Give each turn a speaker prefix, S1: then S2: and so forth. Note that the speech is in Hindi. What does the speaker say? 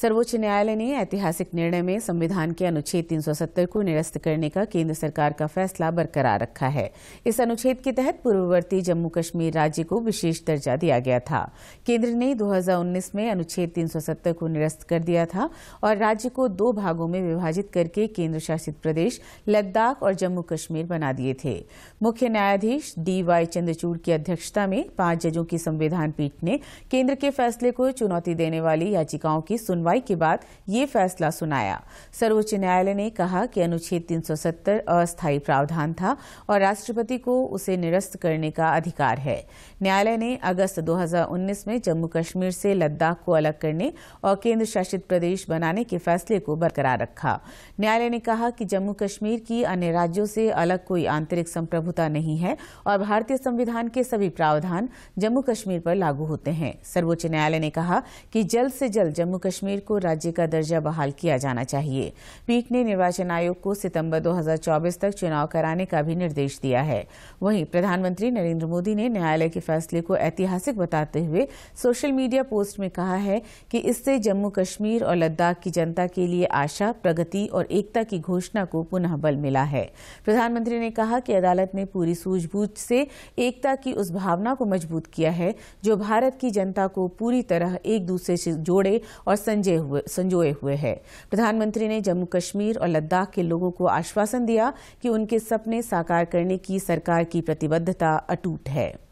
S1: सर्वोच्च न्यायालय ने ऐतिहासिक निर्णय में संविधान के अनुच्छेद 370 को निरस्त करने का केंद्र सरकार का फैसला बरकरार रखा है इस अनुच्छेद के तहत पूर्ववर्ती जम्मू कश्मीर राज्य को विशेष दर्जा दिया गया था केंद्र ने 2019 में अनुच्छेद 370 को निरस्त कर दिया था और राज्य को दो भागों में विभाजित करके केंद्र शासित प्रदेश लद्दाख और जम्मू कश्मीर बना दिए थे मुख्य न्यायाधीश डी वाई चंद्रचूड़ की अध्यक्षता में पांच जजों की संविधान पीठ ने केंद्र के फैसले को चुनौती देने वाली याचिकाओं की सुनवाई सुनवाई के बाद ये फैसला सुनाया सर्वोच्च न्यायालय ने कहा कि अनुच्छेद 370 अस्थायी प्रावधान था और राष्ट्रपति को उसे निरस्त करने का अधिकार है न्यायालय ने अगस्त 2019 में जम्मू कश्मीर से लद्दाख को अलग करने और केंद्र शासित प्रदेश बनाने के फैसले को बरकरार रखा न्यायालय ने कहा कि जम्मू कश्मीर की अन्य राज्यों से अलग कोई आंतरिक संप्रभुता नहीं है और भारतीय संविधान के सभी प्रावधान जम्मू कश्मीर पर लागू होते हैं सर्वोच्च न्यायालय ने कहा कि जल्द से जल्द जम्मू कश्मीर कश्मीर को राज्य का दर्जा बहाल किया जाना चाहिए पीठ ने निर्वाचन आयोग को सितंबर 2024 तक चुनाव कराने का भी निर्देश दिया है वहीं प्रधानमंत्री नरेंद्र मोदी ने न्यायालय के फैसले को ऐतिहासिक बताते हुए सोशल मीडिया पोस्ट में कहा है कि इससे जम्मू कश्मीर और लद्दाख की जनता के लिए आशा प्रगति और एकता की घोषणा को पुनः बल मिला है प्रधानमंत्री ने कहा कि अदालत ने पूरी सूझबूझ से एकता की उस भावना को मजबूत किया है जो भारत की जनता को पूरी तरह एक दूसरे से जोड़े और संजय संजय हुए संजोए हुए है प्रधानमंत्री ने जम्मू कश्मीर और लद्दाख के लोगों को आश्वासन दिया कि उनके सपने साकार करने की सरकार की प्रतिबद्धता अटूट है